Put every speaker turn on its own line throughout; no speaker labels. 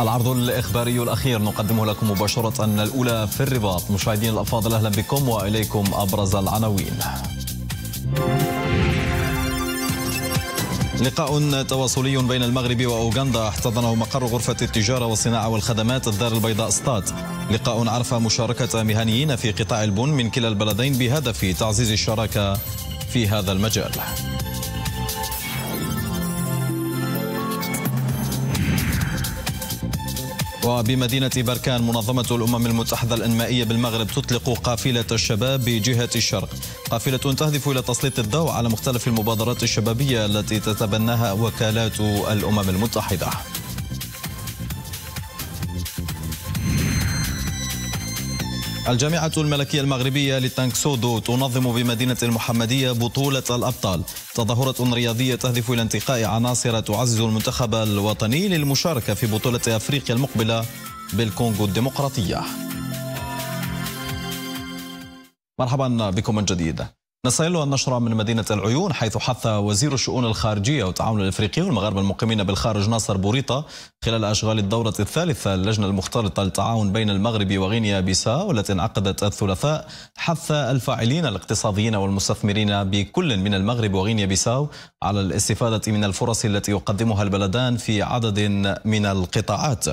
العرض الإخباري الأخير نقدمه لكم مباشرة الأولى في الرباط مشاهدين الأفاضل أهلا بكم وإليكم أبرز العناوين لقاء تواصلي بين المغرب وأوغندا احتضنه مقر غرفة التجارة والصناعة والخدمات الدار البيضاء ستات لقاء عرف مشاركة مهنيين في قطاع البن من كلا البلدين بهدف تعزيز الشراكة في هذا المجال وبمدينة بركان منظمة الأمم المتحدة الأنمائية بالمغرب تطلق قافلة الشباب بجهة الشرق قافلة تهدف إلى تسليط الضوء على مختلف المبادرات الشبابية التي تتبناها وكالات الأمم المتحدة الجامعة الملكية المغربية للتانكسودو تنظم بمدينة المحمدية بطولة الأبطال تظاهرة رياضية تهدف إلى انتقاء عناصر تعزز المنتخب الوطني للمشاركة في بطولة أفريقيا المقبلة بالكونغو الديمقراطية مرحبا بكم من جديد نصل النشرة من مدينة العيون حيث حث وزير الشؤون الخارجية والتعاون الإفريقي والمغاربة المقيمين بالخارج ناصر بوريطة خلال أشغال الدورة الثالثة للجنة المختلطة للتعاون بين المغرب وغينيا بيساو والتي انعقدت الثلاثاء حث الفاعلين الاقتصاديين والمستثمرين بكل من المغرب وغينيا بيساو على الاستفادة من الفرص التي يقدمها البلدان في عدد من القطاعات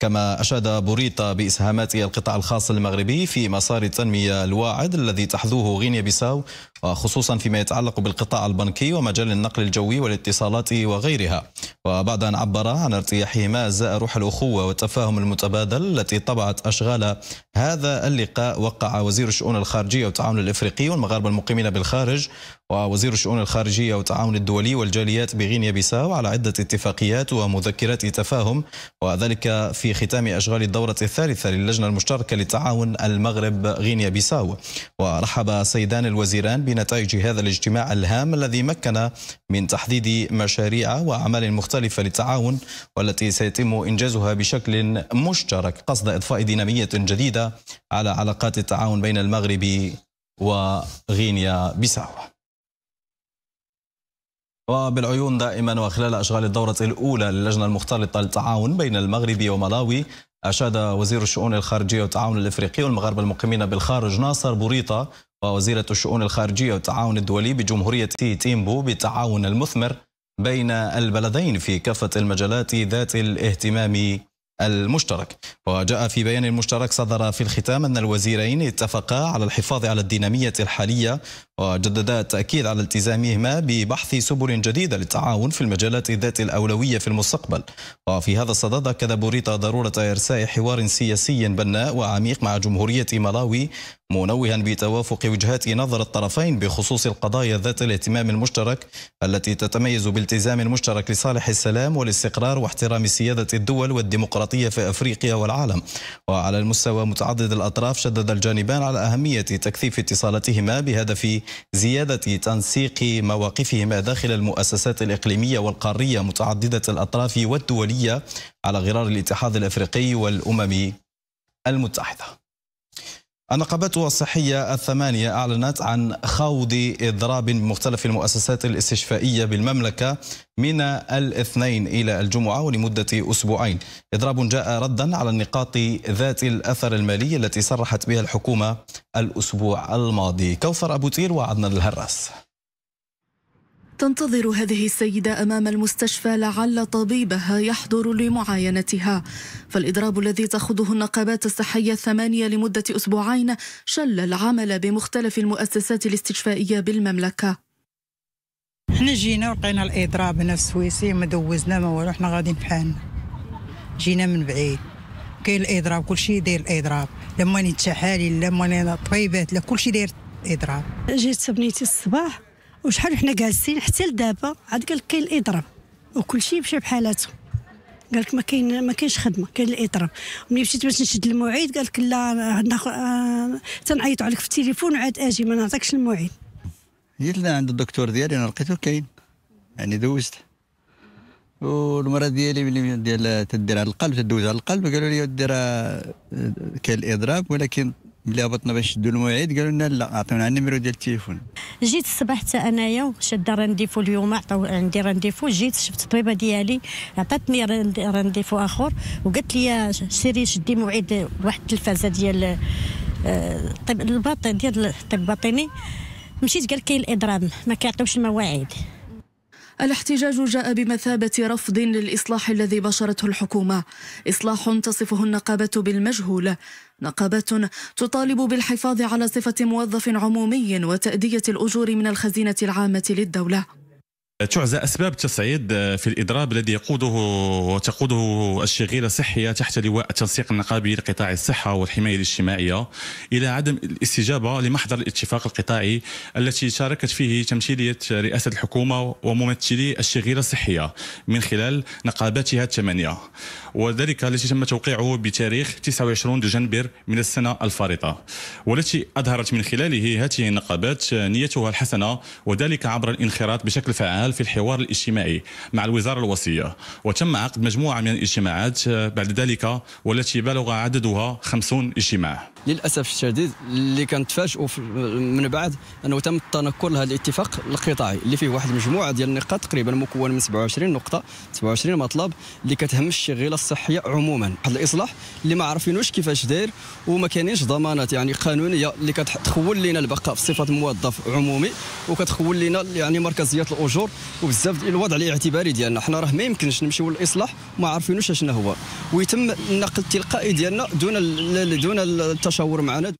كما أشاد بوريطة بإسهامات القطاع الخاص المغربي في مسار التنمية الواعد الذي تحذوه غينيا بيساو وخصوصا فيما يتعلق بالقطاع البنكي ومجال النقل الجوي والاتصالات وغيرها وبعد أن عبر عن ارتياحهما أزاء روح الأخوة والتفاهم المتبادل التي طبعت أشغال هذا اللقاء وقع وزير الشؤون الخارجية والتعاون الإفريقي والمغاربة المقيمين بالخارج ووزير الشؤون الخارجية والتعاون الدولي والجاليات بغينيا بيساو على عدة اتفاقيات ومذكرات تفاهم وذلك في ختام أشغال الدورة الثالثة للجنة المشتركة للتعاون المغرب غينيا بيساو ورحب سيدان الوزيران بنتائج هذا الاجتماع الهام الذي مكن من تحديد مشاريع وأعمال مختلفة للتعاون والتي سيتم إنجازها بشكل مشترك قصد إضفاء دينامية جديدة على علاقات التعاون بين المغرب وغينيا بيساو وبالعيون دائما وخلال أشغال الدورة الأولى للجنة المختلطة للتعاون بين المغرب وملاوي أشاد وزير الشؤون الخارجية والتعاون الإفريقي والمغاربة المقيمين بالخارج ناصر بوريطة ووزيرة الشؤون الخارجية والتعاون الدولي بجمهورية تيمبو بالتعاون المثمر بين البلدين في كافة المجالات ذات الاهتمام المشترك وجاء في بيان مشترك صدر في الختام أن الوزيرين اتفقا على الحفاظ على الدينامية الحالية وجددا التأكيد على التزامهما ببحث سبل جديدة للتعاون في المجالات ذات الأولوية في المستقبل وفي هذا الصدد أكد بوريتا ضرورة إرساء حوار سياسي بناء وعميق مع جمهورية ملاوي منوها بتوافق وجهات نظر الطرفين بخصوص القضايا ذات الاهتمام المشترك التي تتميز بالتزام مشترك لصالح السلام والاستقرار واحترام سيادة الدول والديمقراطية في أفريقيا والعالم وعلى المستوى متعدد الأطراف شدد الجانبان على أهمية تكثيف اتصالاتهما بهدف زيادة تنسيق مواقفهما داخل المؤسسات الإقليمية والقارية متعددة الأطراف والدولية على غرار الاتحاد الأفريقي والأمم المتحدة النقابات الصحية الثمانية أعلنت عن خوض إضراب بمختلف المؤسسات الاستشفائية بالمملكة من الاثنين إلى الجمعة ولمدة أسبوعين إضراب جاء ردا على النقاط ذات الأثر المالي التي صرحت بها الحكومة الأسبوع الماضي كوثر أبو تير وعدنان الهراس
تنتظر هذه السيدة أمام المستشفى لعل طبيبها يحضر لمعاينتها فالإضراب الذي تخوضه النقابات الصحية الثمانية لمدة أسبوعين شل العمل بمختلف المؤسسات الاستشفائية
بالمملكة احنا جينا ولقينا الإضراب هنا في السويسي ما دوزنا ما والو احنا غاديين بحالنا جينا من بعيد كاين الإضراب كلشي داير الإضراب لما نتحالي لما طبيبات لا كلشي داير الإضراب جيت بنيتي الصباح وشحال حنا جالسين حتى لدابا عاد قال لك كاين الاضراب وكل شيء مشى بحالاته قال لك ما كاين ما كاينش خدمه كاين الاضراب ملي مشيت باش نشد المعيد قال لك لا ناخذ آه تنعيط عليك في التليفون وعاد اجي ما نعطيكش المعيد
جيت عند الدكتور ديالي انا لقيته كاين يعني دوزت والمراه ديالي ملي ديال تدير على القلب تدوز على القلب قالوا لي دير آه، كاين الاضراب ولكن ملي هبطنا باش نشدوا المواعيد قالوا لنا لا عطيونا النيميرو ديال التليفون
جيت الصباح حتى انايا شاده رانديفو اليوم عطاو عندي رانديفو جيت شفت الطبيبه ديالي عطاتني رانديفو اخر وقالت لي سيري شدي موعد واحد التلفازه ديال آه، الطب الباطن ديال الطب الباطني مشيت قال كاين
الاضرام ما كيعطيوش المواعيد الاحتجاج جاء بمثابة رفض للإصلاح الذي بشرته الحكومة إصلاح تصفه النقابة بالمجهول نقابة تطالب بالحفاظ على صفة موظف عمومي وتأدية الأجور من الخزينة العامة للدولة
تعزى أسباب التصعيد آه، في الإضراب الذي يقوده وتقوده الشريرة الصحية تحت لواء التنسيق النقابي لقطاع الصحة والحماية الاجتماعية إلى عدم الاستجابة لمحضر الاتفاق القطاعي التي شاركت فيه تمثيلية رئاسة الحكومة وممثلي الشريرة الصحية من خلال نقاباتها الثمانية وذلك التي تم توقيعه بتاريخ 29 دجنبر من السنة الفارطة والتي أظهرت من خلاله هذه النقابات نيتها الحسنة وذلك عبر الانخراط بشكل فعال الاعمال في الحوار الاجتماعي مع الوزارة الوصية وتم عقد مجموعة من الاجتماعات آه، بعد ذلك والتي بلغ عددها 50
اجتماع
للاسف الشديد اللي كنتفاجئوا من بعد انه تم التنكر لهذا الاتفاق القطاعي اللي فيه واحد المجموعه ديال النقاط تقريبا مكون من 27 نقطه 27
مطلب اللي كتهم الشغيله الصحيه عموما واحد الاصلاح اللي ما عارفينوش كيفاش داير وما كاينينش ضمانات يعني قانونيه اللي كتخول لنا البقاء في صفه موظف عمومي وكتخول لنا يعني مركزيه الاجور وبزاف الوضع الاعتباري ديالنا حنا راه ما يمكنش نمشيو للاصلاح وما عارفينوش اشنا هو ويتم النقل التلقائي ديالنا دون دون
التشريع تشاور معنا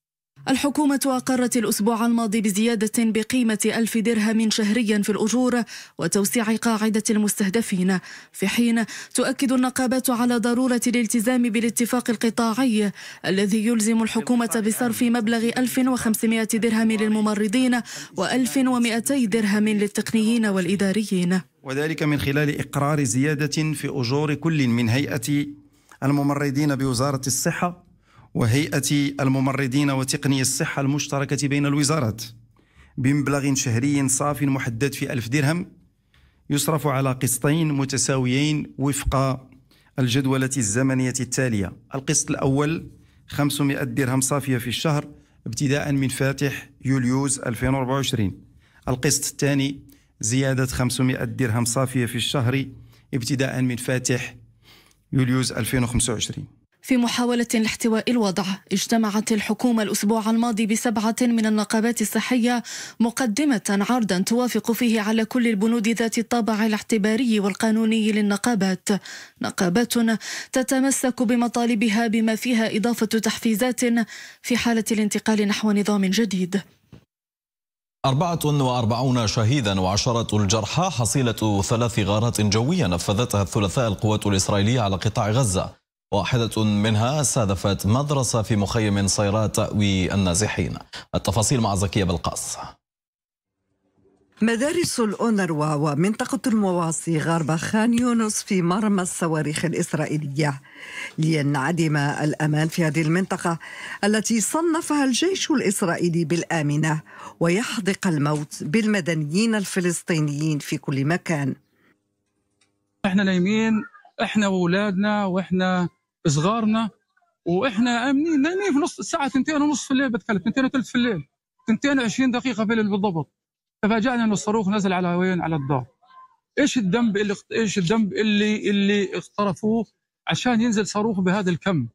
الحكومة أقرت الأسبوع الماضي بزيادة بقيمة ألف درهم شهريا في الأجور وتوسيع قاعدة المستهدفين في حين تؤكد النقابات على ضرورة الالتزام بالاتفاق القطاعي الذي يلزم الحكومة بصرف مبلغ 1500 درهم للممرضين و1200 درهم للتقنيين والإداريين
وذلك من خلال إقرار زيادة في أجور كل من هيئة الممرضين بوزارة الصحة وهيئة الممرضين وتقني الصحة المشتركة بين الوزارات بمبلغ شهري صافي محدد في ألف درهم يصرف على قسطين متساويين وفق الجدولة الزمنية التالية القسط الأول 500 درهم صافية في الشهر ابتداء من فاتح يوليوز 2024 القسط الثاني زيادة 500 درهم صافية في الشهر ابتداء من فاتح يوليوز 2025
في محاولة لاحتواء الوضع اجتمعت الحكومة الأسبوع الماضي بسبعة من النقابات الصحية مقدمة عرضا توافق فيه على كل البنود ذات الطابع الاعتباري والقانوني للنقابات نقابات تتمسك بمطالبها بما فيها إضافة تحفيزات في حالة الانتقال نحو نظام جديد
أربعة وأربعون شهيدا وعشرة الجرحى حصيلة ثلاث غارات جوية نفذتها الثلاثاء القوات الإسرائيلية على قطاع غزة واحدة منها استهدفت مدرسة في مخيم صيرات تأوي النازحين التفاصيل مع زكية بالقاص
مدارس الأونروا ومنطقة المواصي غرب خان يونس في مرمى الصواريخ الإسرائيلية لينعدم الأمان في هذه المنطقة التي صنفها الجيش الإسرائيلي بالآمنة ويحدق الموت بالمدنيين الفلسطينيين في كل مكان
احنا نايمين
احنا واولادنا واحنا صغارنا واحنا امنين نايمين في نص الساعه تنتين ونص في الليل بتكلم تنتين وثلث في الليل تنتين وعشرين دقيقه في الليل بالضبط تفاجئنا انه الصاروخ نزل على وين على الدار ايش الذنب اللي ايش الذنب اللي اللي اقترفوه عشان ينزل صاروخ بهذا الكم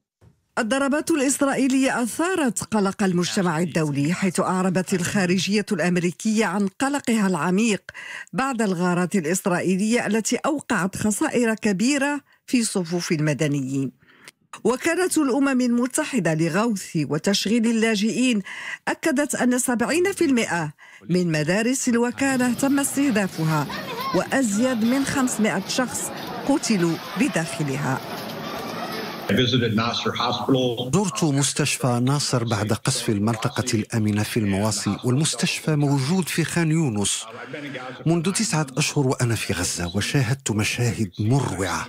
الضربات الإسرائيلية أثارت قلق المجتمع الدولي حيث أعربت الخارجية الأمريكية عن قلقها العميق بعد الغارات الإسرائيلية التي أوقعت خسائر كبيرة في صفوف المدنيين وكالة الأمم المتحدة لغوث وتشغيل اللاجئين أكدت أن 70% من مدارس الوكالة تم استهدافها وأزيد من 500 شخص قتلوا بداخلها
زرت مستشفى ناصر بعد قصف المنطقة الآمنة في المواصي والمستشفى موجود في خان يونس منذ تسعة أشهر وأنا في غزة وشاهدت مشاهد مروعة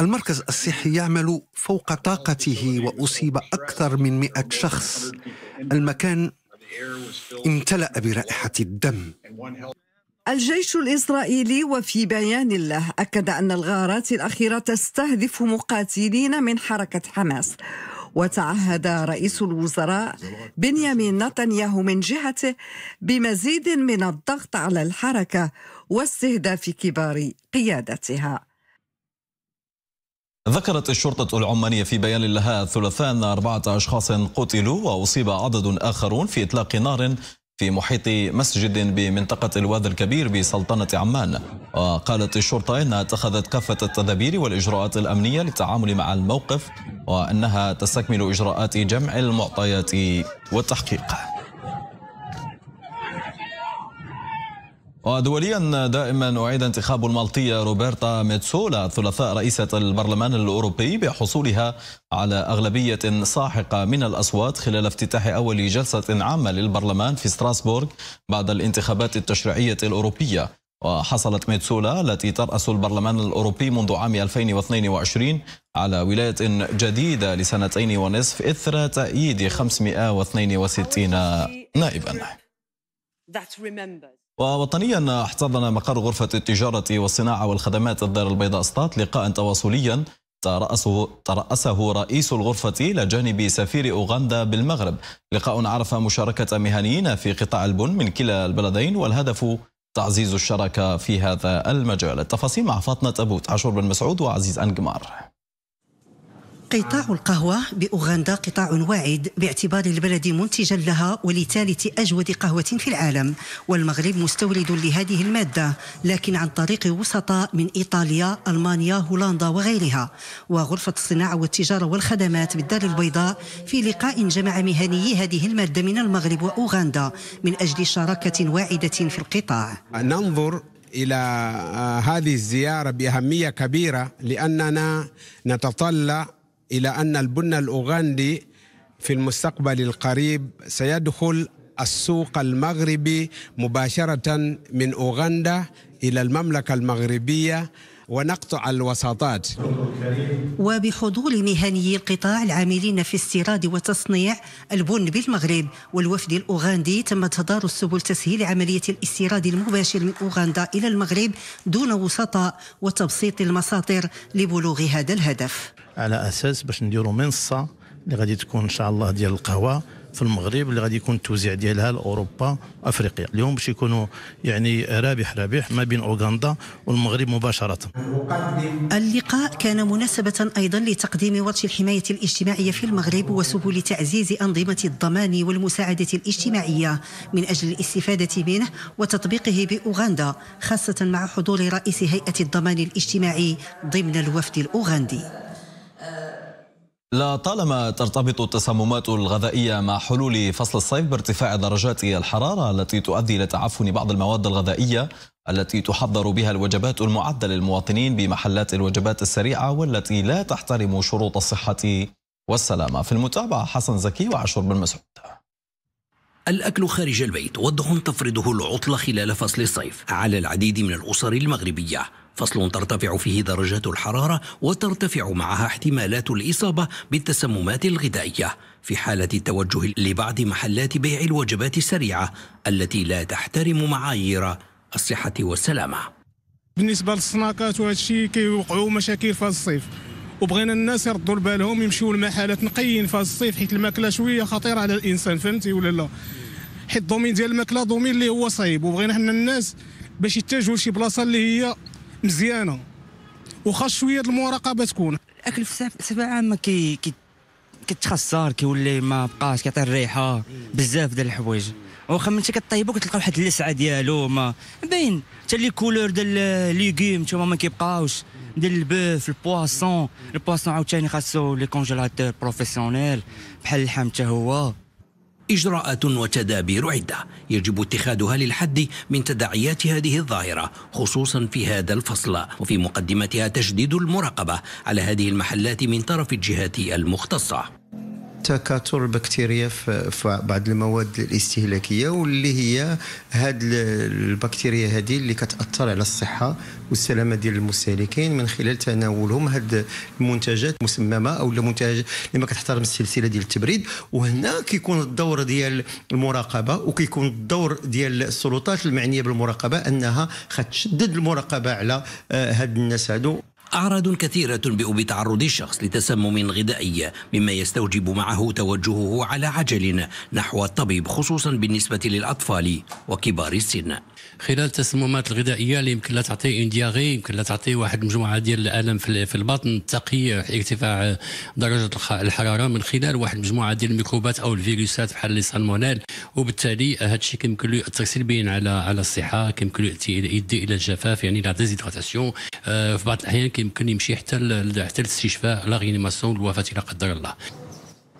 المركز الصحي يعمل فوق طاقته وأصيب أكثر من مئة شخص المكان امتلأ برائحة الدم
الجيش الإسرائيلي وفي بيان له أكد أن الغارات الأخيرة تستهدف مقاتلين من حركة حماس وتعهد رئيس الوزراء بنيامين نتنياهو من جهته بمزيد من الضغط على الحركة واستهداف كبار قيادتها
ذكرت الشرطة العمانية في بيان لها الثلاثاء أن أربعة أشخاص قتلوا وأصيب عدد آخرون في إطلاق نار في محيط مسجد بمنطقة الواد الكبير بسلطنة عمان وقالت الشرطة أنها اتخذت كافة التدابير والإجراءات الأمنية للتعامل مع الموقف وأنها تستكمل إجراءات جمع المعطيات والتحقيق ودوليا دائما أعيد انتخاب المالطية روبرتا ميتسولا الثلاثاء رئيسة البرلمان الأوروبي بحصولها على أغلبية ساحقة من الأصوات خلال افتتاح أول جلسة عامة للبرلمان في ستراسبورغ بعد الانتخابات التشريعية الأوروبية وحصلت ميتسولا التي ترأس البرلمان الأوروبي منذ عام 2022 على ولاية جديدة لسنتين ونصف إثر تأييد 562 نائبا ووطنيا احتضن مقر غرفة التجارة والصناعة والخدمات الدار البيضاء استاذ لقاء تواصليا ترأسه, ترأسه رئيس الغرفة إلى جانب سفير أوغندا بالمغرب لقاء عرف مشاركة مهنيين في قطاع البن من كلا البلدين والهدف تعزيز الشراكة في هذا المجال التفاصيل مع فاطمة أبوت عشور بن مسعود وعزيز أنقمار
قطاع القهوة بأوغندا قطاع واعد باعتبار البلد منتجا لها ولثالث أجود قهوة في العالم والمغرب مستورد لهذه المادة لكن عن طريق وسطاء من إيطاليا ألمانيا هولندا وغيرها وغرفة الصناعة والتجارة والخدمات بالدار البيضاء في لقاء جمع مهنيي هذه المادة من المغرب وأوغندا من أجل شراكة واعدة في القطاع
ننظر الى آه، هذه الزياره باهميه كبيره لاننا نتطلع إلى أن البن الأوغندي في المستقبل القريب سيدخل السوق المغربي مباشرة من أوغندا إلى المملكة المغربية ونقطع الوساطات
وبحضور مهنيي القطاع العاملين في استيراد وتصنيع البن بالمغرب والوفد الأوغندي تم تدار سبل تسهيل عملية الاستيراد المباشر من أوغندا إلى المغرب دون وسطاء وتبسيط المساطر لبلوغ هذا الهدف
على أساس باش نديروا منصة اللي غادي تكون إن شاء الله
ديال القهوة في المغرب اللي غادي يكون التوزيع ديالها لاوروبا افريقيا اليوم باش يكونوا يعني رابح رابح ما بين اوغندا والمغرب مباشره
اللقاء كان مناسبه ايضا لتقديم ورش الحمايه الاجتماعيه في المغرب وسبل تعزيز انظمه الضمان والمساعده الاجتماعيه من اجل الاستفاده منه وتطبيقه باوغندا خاصه مع حضور رئيس هيئه الضمان الاجتماعي ضمن الوفد الاوغندي
لطالما ترتبط التسممات الغذائية مع حلول فصل الصيف بارتفاع درجات الحرارة التي تؤدي إلى تعفن بعض المواد الغذائية التي تحضر بها الوجبات المعدة للمواطنين بمحلات الوجبات السريعة والتي لا تحترم شروط الصحة والسلامة في المتابعة حسن زكي وعشر بن مسعود الأكل خارج البيت وضع تفرضه العطلة
خلال فصل الصيف على العديد من الأسر المغربية فصل ترتفع فيه درجات الحرارة وترتفع معها احتمالات الإصابة بالتسممات الغذائية في حالة التوجه لبعض محلات بيع الوجبات السريعة التي لا تحترم معايير الصحة والسلامة بالنسبة للصناقات وهذا الشيء كيوقعوا مشاكل في الصيف وبغينا الناس يردوا لبالهم يمشيوا لمحلات نقيين في الصيف حيت الماكله شويه خطيره على الانسان فهمتي ولا لا حيت الضومين ديال الماكله ضومين اللي هو صعيب وبغينا حنا الناس باش يتجهوا لشي بلاصه اللي هي مزيانه وخاص شويه المراقبه تكون الاكل في سبع عام كي كي كيولي
ما بقاش كيعطي الريحه بزاف ديال الحوايج واخا ملي كطيبو كتلقى واحد اللسعه ديالو ما باين حتى لي كولور ديال ليغيم تما ما كيبقاوش ديال البوف البواسون البواسون عاوتاني خاصو لي كونجيلاتور بروفيسيونيل بحال اللحم حتى
هو إجراءات وتدابير عدة يجب اتخاذها للحد من تداعيات هذه الظاهرة خصوصا في هذا الفصل وفي مقدمتها تشديد المراقبة على هذه المحلات من طرف الجهات المختصة تكاثر البكتيريا في بعض المواد الاستهلاكيه واللي هي هاد البكتيريا هذه اللي كتاثر على الصحه والسلامه ديال المستهلكين من خلال تناولهم هاد المنتجات المسممه او المنتج اللي ما كتحترم السلسله ديال التبريد وهنا كيكون الدور ديال المراقبه وكيكون الدور ديال السلطات المعنيه بالمراقبه انها خدت تشدد المراقبه على آه، هاد الناس هادو أعراض كثيرة تنبئ بتعرض الشخص لتسمم غذائي مما يستوجب معه توجهه على عجل نحو الطبيب خصوصا بالنسبة للأطفال وكبار السن خلال التسممات الغذائيه اللي يمكن لا تعطي اون دياغي يمكن لا تعطي واحد المجموعه ديال الالم في البطن تقي ارتفاع درجه الحراره من خلال واحد المجموعه ديال الميكروبات او الفيروسات بحال لي سالمونيل وبالتالي هذا الشيء كيمكن له ياثر سلبيا على على الصحه كيمكن له يؤدي الى الجفاف يعني لا ديزيدغاتاسيون آه، في بعض الاحيان كيمكن يمشي حتى حتى الاستشفاء لا غينيماسيون الوفاه لا قدر الله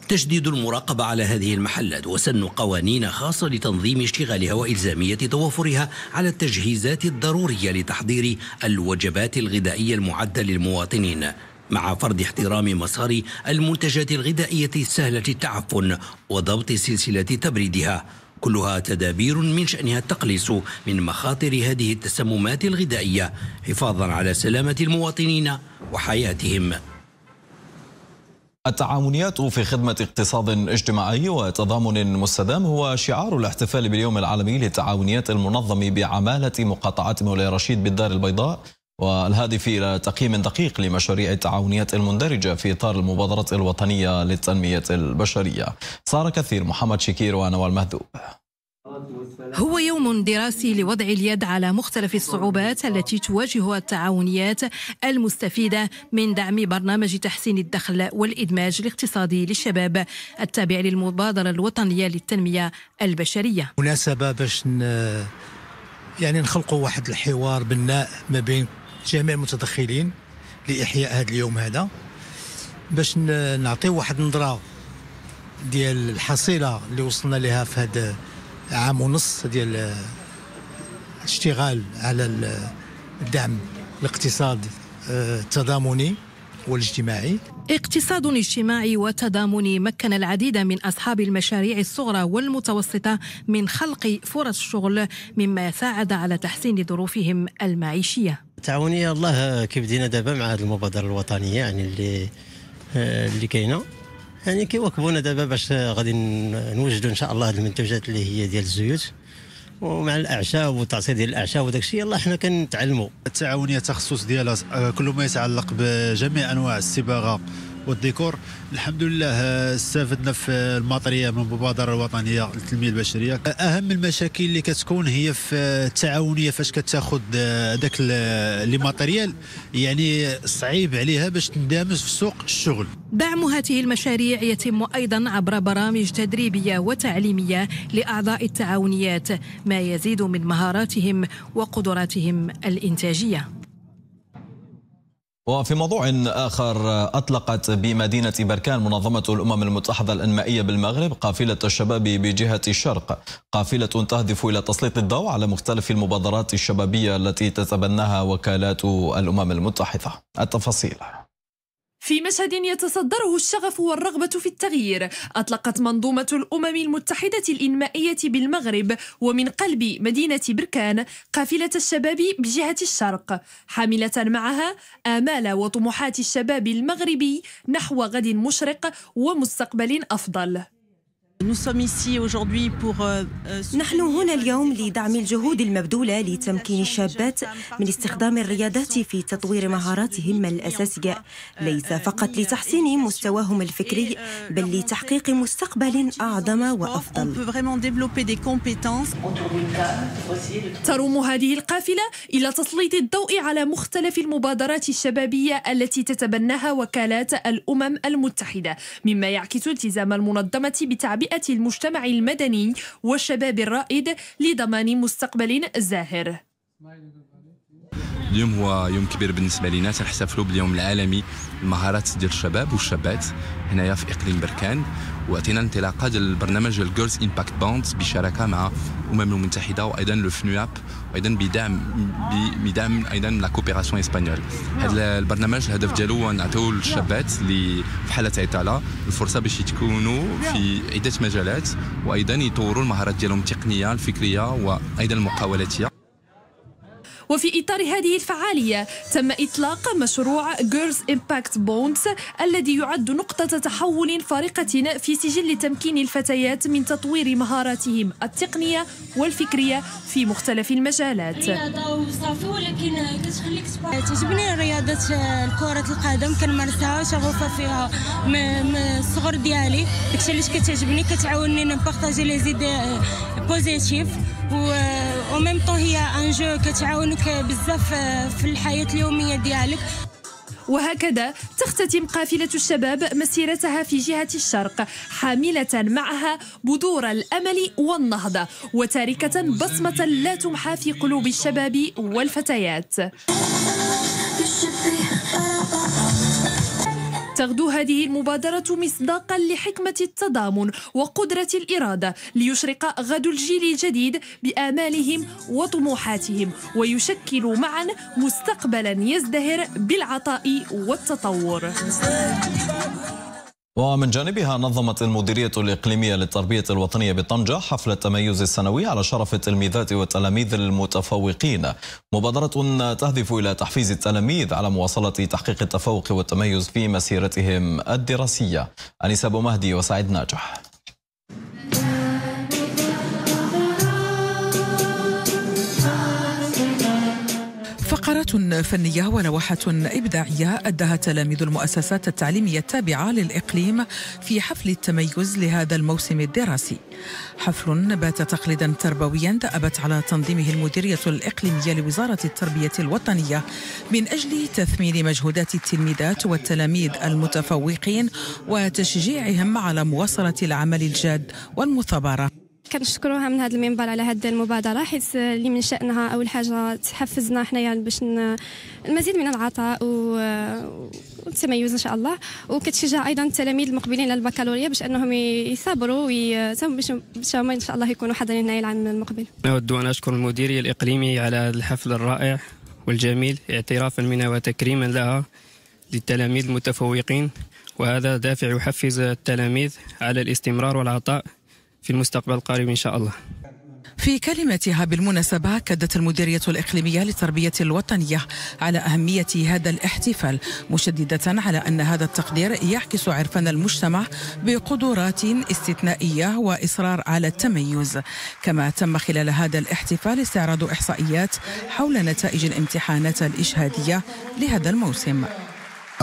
تشديد المراقبة على هذه المحلات وسن قوانين خاصة لتنظيم اشتغالها وإلزامية توفرها على التجهيزات الضرورية لتحضير الوجبات الغذائية المعدة للمواطنين مع فرض احترام مسار المنتجات الغذائية سهلة التعفن وضبط سلسلة تبريدها كلها تدابير من شأنها التقليص من مخاطر هذه التسممات الغذائية حفاظا على سلامة المواطنين
وحياتهم التعاونيات في خدمة اقتصاد اجتماعي وتضامن مستدام هو شعار الاحتفال باليوم العالمي للتعاونيات المنظم بعمالة مقاطعة مولاي رشيد بالدار البيضاء والهادف إلى تقييم دقيق لمشاريع التعاونيات المندرجة في إطار المبادرة الوطنية للتنمية البشرية صار كثير محمد شكير وأنا والمهدوب
هو يوم دراسي لوضع اليد على مختلف الصعوبات التي تواجهها التعاونيات المستفيدة من دعم برنامج تحسين الدخل والإدماج الاقتصادي للشباب التابع للمبادرة الوطنية للتنمية البشرية
مناسبة باش يعني نخلقوا واحد الحوار بناء ما بين جميع المتدخلين لإحياء هذا اليوم هذا باش نعطيو واحد النظرة ديال الحصيلة اللي وصلنا لها في هذا عام ونص ديال اشتغال على الدعم الاقتصاد آه، التضامني والاجتماعي
اقتصاد اجتماعي وتضامني مكن العديد من أصحاب المشاريع الصغرى والمتوسطة من خلق فرص شغل مما ساعد على تحسين ظروفهم المعيشية
التعاونية الله آه، كيف بدينا دابا مع هذه المبادرة الوطنية يعني اللي آه، اللي كاينه يعني كيواكبونا دابا باش غادي نوجدوا ان شاء الله هذه المنتوجات اللي هي ديال الزيوت ومع الاعشاب والتعصير ديال الاعشاب وداك الشيء يلاه حنا كنتعلموا التعاونيه التخصص ديالها آه، كل ما يتعلق بجميع انواع الصباغه والديكور الحمد لله استفدنا في المطريه
من المبادره الوطنيه للتنميه البشريه
اهم المشاكل اللي كتكون هي في التعاونيه فاش كتاخذ داك لي يعني صعيب عليها باش تندمج في سوق الشغل
دعم هذه المشاريع يتم ايضا عبر برامج تدريبيه وتعليميه لاعضاء التعاونيات ما يزيد من مهاراتهم وقدراتهم الانتاجيه
وفي موضوع آخر أطلقت بمدينة بركان منظمة الأمم المتحدة الأنمائية بالمغرب قافلة الشباب بجهة الشرق قافلة تهدف إلى تسليط الضوء على مختلف المبادرات الشبابية التي تتبناها وكالات الأمم المتحدة التفاصيل
في مشهد يتصدره الشغف والرغبة في التغيير أطلقت منظومة الأمم المتحدة الإنمائية بالمغرب ومن قلب مدينة بركان قافلة الشباب بجهة الشرق حاملة معها آمال وطموحات الشباب المغربي نحو غد مشرق ومستقبل أفضل
Euh, euh, نحن
هنا اليوم لدعم الجهود المبذولة
لتمكين الشابات من استخدام الرياضات في تطوير مهاراتهم الأساسية ليس فقط لتحسين مستواهم الفكري euh, بل لتحقيق مستقبل
أعظم وأفضل تروم هذه القافلة إلى تسليط الضوء على مختلف المبادرات الشبابية التي تتبناها وكالات الأمم المتحدة مما يعكس التزام المنظمة بتعبئة توعية المجتمع المدني والشباب الرائد لضمان مستقبل زاهر
اليوم هو يوم كبير بالنسبه لنا تنحتفلوا باليوم العالمي المهارات ديال الشباب والشابات هنايا في اقليم بركان وعطينا انطلاقه ديال البرنامج الجيرلز امباكت باند بشراكه مع الامم المتحده وايضا لو فنواب وايضا بدعم بدعم ايضا لا كوبيراسيون اسبانيول هذا البرنامج الهدف ديالو هو نعطيو للشابات اللي في حاله عطاله الفرصه باش يتكونوا في عده مجالات وايضا يطوروا المهارات ديالهم التقنيه الفكريه وايضا المقاولاتيه
وفي إطار هذه الفعالية تم إطلاق مشروع Girls Impact Bonds الذي يعد نقطة تحول فارقة في سجل تمكين الفتيات من تطوير مهاراتهم التقنية والفكرية في مختلف
المجالات تجبني رياضة الكرة القدم كنمارسها شغوفة فيها من الصغر ديالي داكشي علاش كتعجبني كتعاوني نبارطاجي لي زيد بوزيتيف آه، و وميم طون هي ان جو كتعاونك بزاف آه، في الحياه اليوميه ديالك
وهكذا تختتم قافلة الشباب مسيرتها في جهة الشرق حاملة معها بذور الأمل والنهضة وتاركة بصمة لا تمحى في قلوب الشباب والفتيات تغدو هذه المبادرة مصداقا لحكمة التضامن وقدرة الإرادة ليشرق غد الجيل الجديد بآمالهم وطموحاتهم ويشكل معا مستقبلا يزدهر بالعطاء
والتطور
ومن جانبها نظمت المديرية الإقليمية للتربية الوطنية بطنجة حفل التميز السنوي على شرف التلميذات والتلاميذ المتفوقين مبادرة تهدف إلى تحفيز التلاميذ على مواصلة تحقيق التفوق والتميز في مسيرتهم الدراسية أنيس أبو مهدي وسعيد ناجح
فنية ولوحة إبداعية أدها تلاميذ المؤسسات التعليمية التابعة للإقليم في حفل التميز لهذا الموسم الدراسي حفل بات تقليدا تربويا دأبت على تنظيمه المديرية الإقليمية لوزارة التربية الوطنية من أجل تثمين مجهودات التلميذات والتلاميذ المتفوقين وتشجيعهم على مواصلة العمل الجاد والمثابرة
كنشكروها من هذا المنبر على هذه المبادره حيث اللي من شانها اول حاجه تحفزنا حنايا يعني باش المزيد من العطاء والتميز ان شاء الله وكتشجع ايضا التلاميذ المقبلين للبكالوريا باش انهم يثابروا باش هما ان شاء الله يكونوا حاضرين هنايا العام المقبل.
اود ان اشكر المديريه الاقليمي على هذا الحفل الرائع والجميل اعترافا منها وتكريما لها للتلاميذ المتفوقين وهذا دافع يحفز التلاميذ على الاستمرار والعطاء في المستقبل القريب إن شاء الله
في كلمتها بالمناسبة أكدت المديرية الإقليمية للتربية الوطنية على أهمية هذا الاحتفال مشددة على أن هذا التقدير يعكس عرفان المجتمع بقدرات استثنائية وإصرار على التميز كما تم خلال هذا الاحتفال استعراض إحصائيات حول نتائج الامتحانات الإشهادية لهذا الموسم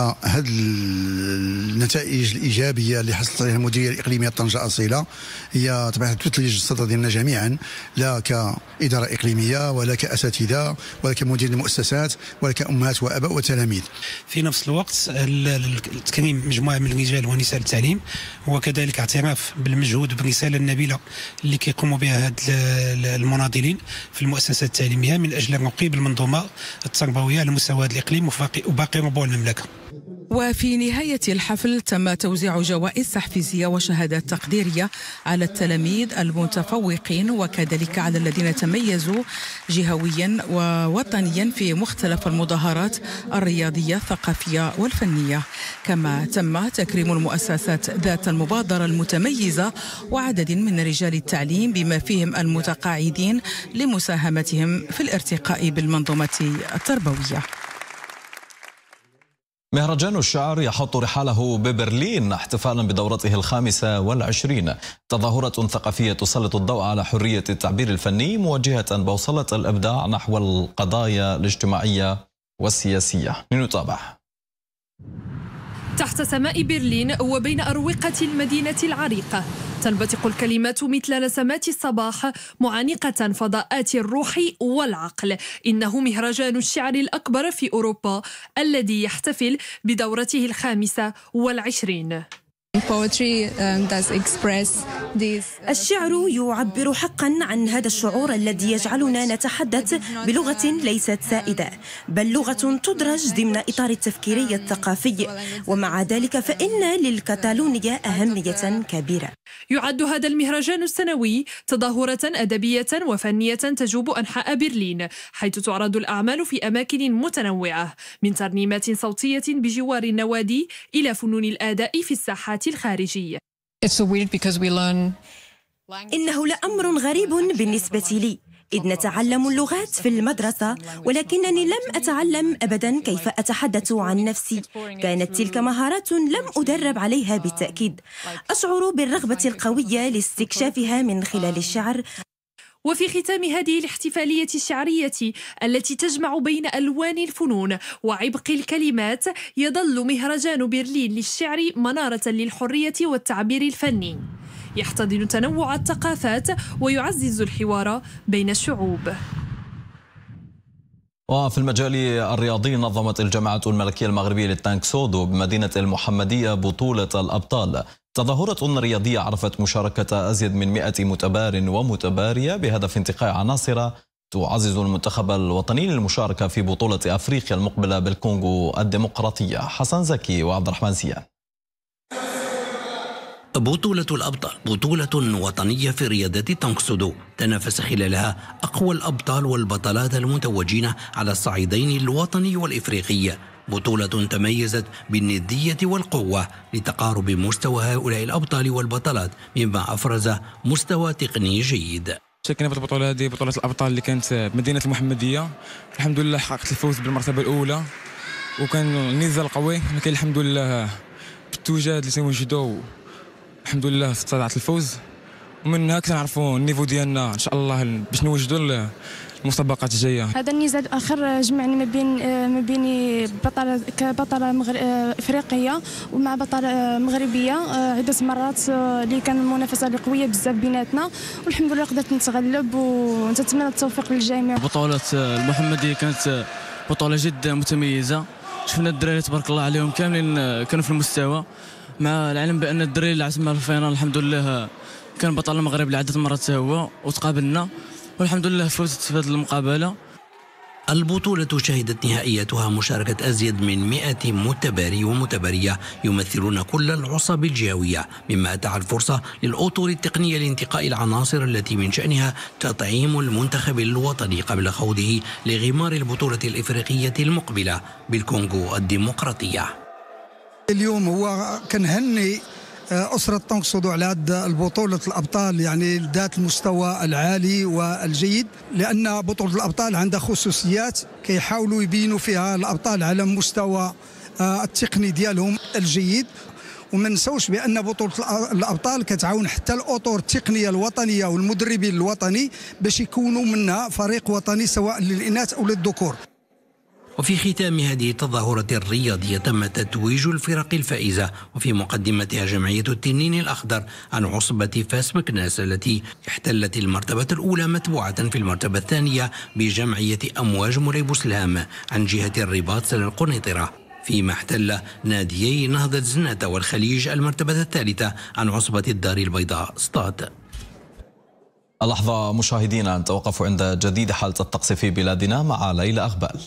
هذه آه، النتائج الايجابيه اللي حصلت عليها المديريه الاقليميه طنجه اصيله هي طبعا تثلج الصدر ديالنا جميعا لا كاداره اقليميه ولا كاساتذه ولا كمدير المؤسسات ولا كامهات واباء وتلاميذ. في نفس الوقت تكريم مجموعه من الرجال ونساء التعليم وكذلك اعتراف بالمجهود بالرساله النبيله اللي كيقوموا بها هاد المناضلين في المؤسسات التعليميه من اجل الرقي بالمنظومه التربويه على مستوى هذا الاقليم وباقي ربوع المملكه.
وفي نهاية الحفل تم توزيع جوائز تحفيزية وشهادات تقديرية على التلاميذ المتفوقين وكذلك على الذين تميزوا جهويا ووطنيا في مختلف المظاهرات الرياضية الثقافية والفنية كما تم تكريم المؤسسات ذات المبادرة المتميزة وعدد من رجال التعليم بما فيهم المتقاعدين لمساهمتهم في الارتقاء بالمنظومة التربوية
مهرجان الشعر يحط رحاله ببرلين احتفالا بدورته الخامسة والعشرين تظاهرة ثقافية تسلط الضوء على حرية التعبير الفني موجهة بوصلة الإبداع نحو القضايا الاجتماعية والسياسية لنتابع
تحت سماء برلين وبين أروقة المدينة العريقة تنبثق الكلمات مثل نسمات الصباح معانقة فضاءات الروح والعقل إنه مهرجان الشعر الأكبر في أوروبا الذي يحتفل بدورته الخامسة والعشرين Um, uh,
الشعر يعبر حقا عن هذا الشعور الذي يجعلنا نتحدث بلغة ليست سائدة بل لغة تدرج ضمن إطار التفكيري الثقافي ومع ذلك فإن للكتالونية أهمية كبيرة
يعد هذا المهرجان السنوي تظاهرة أدبية وفنية تجوب أنحاء برلين حيث تعرض الأعمال في أماكن متنوعة من ترنيمات صوتية بجوار النوادي إلى فنون الآداء في الساحات الخارجية
إنه لأمر غريب بالنسبة لي إذ نتعلم اللغات في المدرسة ولكنني لم أتعلم أبدا كيف أتحدث عن نفسي كانت تلك مهارات لم أدرب عليها بالتأكيد أشعر بالرغبة القوية لاستكشافها من خلال الشعر
وفي ختام هذه الاحتفالية الشعرية التي تجمع بين ألوان الفنون وعبق الكلمات يظل مهرجان برلين للشعر منارة للحرية والتعبير الفني يحتضن تنوع الثقافات ويعزز الحوار بين الشعوب
وفي المجال الرياضي نظمت الجامعة الملكية المغربية للتانكسودو بمدينة المحمدية بطولة الأبطال تظاهرة رياضية عرفت مشاركة أزيد من 100 متبار ومتبارية بهدف انتقاء عناصر تعزز المنتخب الوطني للمشاركة في بطولة أفريقيا المقبلة بالكونغو الديمقراطية حسن زكي وعبد الرحمن زيان بطولة الأبطال
بطولة وطنية في رياضة تانكسودو تنافس خلالها أقوى الأبطال والبطلات المتوجين على الصعيدين الوطني والإفريقي بطولة تميزت بالندية والقوة لتقارب مستوى هؤلاء الأبطال والبطلات مما أفرز مستوى تقني جيد شكنا في البطولة هذه بطولة الأبطال اللي كانت بمدينة
المحمدية الحمد لله حققت الفوز بالمرتبة الأولى وكان نزال قوي
لكن الحمد لله بالتوجه اللي تنوجدوا الحمد لله في طلعة الفوز ومنها كنعرفوا النيفو ديالنا ان شاء الله باش نوجدوا المسابقات الجايه
هذا النزال الاخر جمعني ما بين ما بيني بطله كبطله مغر... افريقيه ومع بطله مغربيه عده مرات اللي آه، كان المنافسه اللي قويه بزاف بيناتنا والحمد لله قدرت نتغلب ونتمنى التوفيق للجميع
بطوله آه، المحمديه كانت آه، بطوله جدا متميزه شفنا الدراري تبارك الله عليهم كاملين كانوا في المستوى مع العلم بان الدري اللي عزم الفينال الحمد لله كان بطل المغرب لعده مرات هو وتقابلنا والحمد لله فزت في هذه المقابله
البطولة شهدت نهائيتها مشاركة أزيد من 100 متباري ومتبرية يمثلون كل العصب الجهوية مما أتاح الفرصة للأطور التقنية لانتقاء العناصر التي من شأنها تطعيم المنتخب الوطني قبل خوضه لغمار البطولة الإفريقية المقبلة بالكونغو الديمقراطية
اليوم هو كنهني آه، أسرة طنك صدو على البطولة الأبطال يعني ذات المستوى العالي والجيد لأن بطولة الأبطال عندها خصوصيات كيحاولوا يبينوا فيها الأبطال على مستوى آه، التقني ديالهم الجيد وما نساوش بان بطوله الابطال كتعاون حتى الاطر التقنيه الوطنيه والمدربين الوطني باش يكونوا منها فريق وطني سواء للاناث او للذكور
وفي ختام هذه التظاهرة الرياضية تم تتويج الفرق الفائزة وفي مقدمتها جمعية التنين الأخضر عن عصبة فاس مكناس التي احتلت المرتبة الأولى متبوعة في المرتبة الثانية بجمعية أمواج مريب سلام عن جهة الرباط سل القنيطرة فيما احتل ناديي نهضة زناتة والخليج المرتبة الثالثة عن عصبة الدار البيضاء
سطات اللحظة مشاهدينا نتوقف عند جديد حالة الطقس في بلادنا مع ليلى أغبال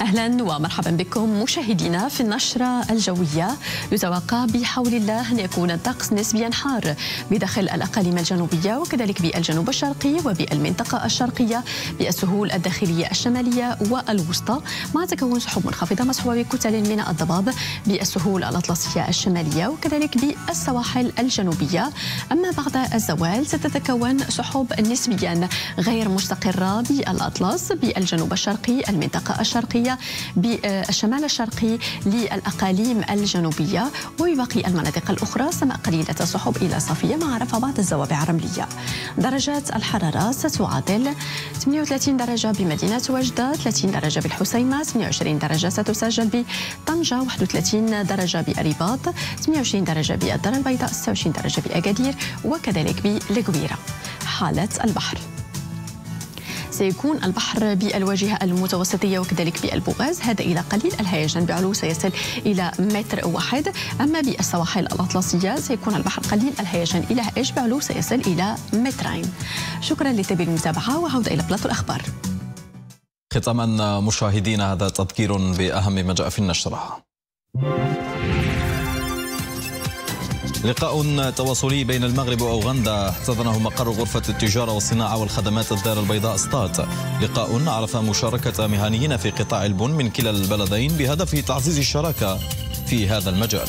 أهلا ومرحبا بكم مشاهدينا في النشرة الجوية يتوقع بحول الله أن يكون الطقس نسبيا حار بداخل الأقاليم الجنوبية وكذلك بالجنوب الشرقي وبالمنطقة الشرقية بالسهول الداخلية الشمالية والوسطى مع تكون سحب منخفضة مصحوبة بكتل من الضباب بالسهول الأطلسية الشمالية وكذلك بالسواحل الجنوبية أما بعد الزوال ستتكون سحب نسبيا غير مستقرة بالأطلس بالجنوب الشرقي المنطقة الشرقية الجنوبية بالشمال الشرقي للأقاليم الجنوبية ويبقي المناطق الأخرى سماء قليلة السحب إلى صافية مع رفع بعض الزوابع الرملية درجات الحرارة ستعادل 38 درجة بمدينة وجدة 30 درجة بالحسيمة 28 درجة ستسجل بطنجة 31 درجة بأريباط 28 درجة بالدار البيضاء 26 درجة بأكادير وكذلك بالقويرة حالة البحر سيكون البحر بالواجهة المتوسطية وكذلك بالبوغاز هذا إلى قليل الهيجان بعلو سيصل إلى متر واحد أما بالسواحل الأطلسية سيكون البحر قليل الهيجان إلى هائج بعلو سيصل إلى مترين شكرا لتابع المتابعة وعودة إلى بلاط الأخبار
ختاما مشاهدينا هذا تذكير بأهم ما جاء في النشرة لقاء تواصلي بين المغرب وأوغندا احتضنه مقر غرفة التجارة والصناعة والخدمات الدار البيضاء ستات لقاء عرف مشاركة مهنيين في قطاع البن من كلا البلدين بهدف تعزيز الشراكة في هذا المجال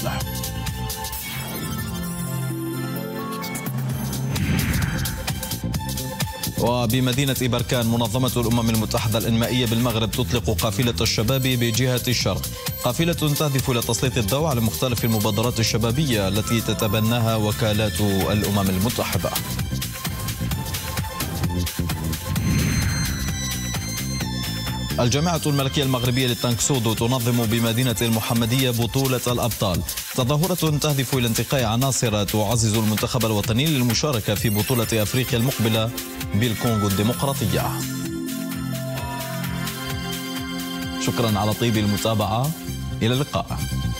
وبمدينة إبركان منظمة الأمم المتحدة الإنمائية بالمغرب تطلق قافلة الشباب بجهة الشرق قافلة تهدف إلى تسليط الضوء على مختلف المبادرات الشبابية التي تتبناها وكالات الأمم المتحدة الجامعة الملكية المغربية للتنكسودو تنظم بمدينة المحمدية بطولة الأبطال تظاهرة تهدف إلى انتقاء عناصر تعزز المنتخب الوطني للمشاركة في بطولة أفريقيا المقبلة بالكونغو الديمقراطية شكرا على طيب المتابعة إلى اللقاء